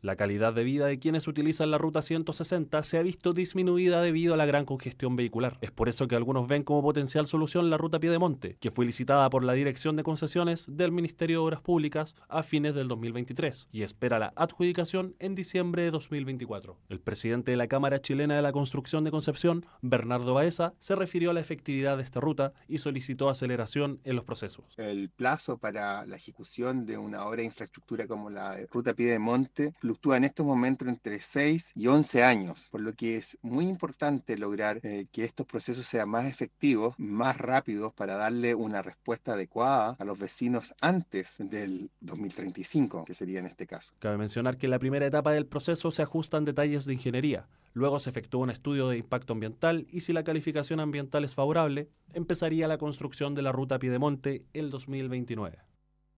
La calidad de vida de quienes utilizan la ruta 160 se ha visto disminuida debido a la gran congestión vehicular. Es por eso que algunos ven como potencial solución la ruta Piedemonte, que fue licitada por la Dirección de Concesiones del Ministerio de Obras Públicas a fines del 2023 y espera la adjudicación en diciembre de 2024. El presidente de la Cámara Chilena de la Construcción de Concepción, Bernardo Baeza, se refirió a la efectividad de esta ruta y solicitó aceleración en los procesos. El plazo para la ejecución de una obra de infraestructura como la ruta Piedemonte fluctúa en estos momentos entre 6 y 11 años, por lo que es muy importante lograr eh, que estos procesos sean más efectivos, más rápidos para darle una respuesta adecuada a los vecinos antes del 2035, que sería en este caso. Cabe mencionar que en la primera etapa del proceso se ajustan detalles de ingeniería. Luego se efectúa un estudio de impacto ambiental y si la calificación ambiental es favorable, empezaría la construcción de la ruta Piedemonte el 2029.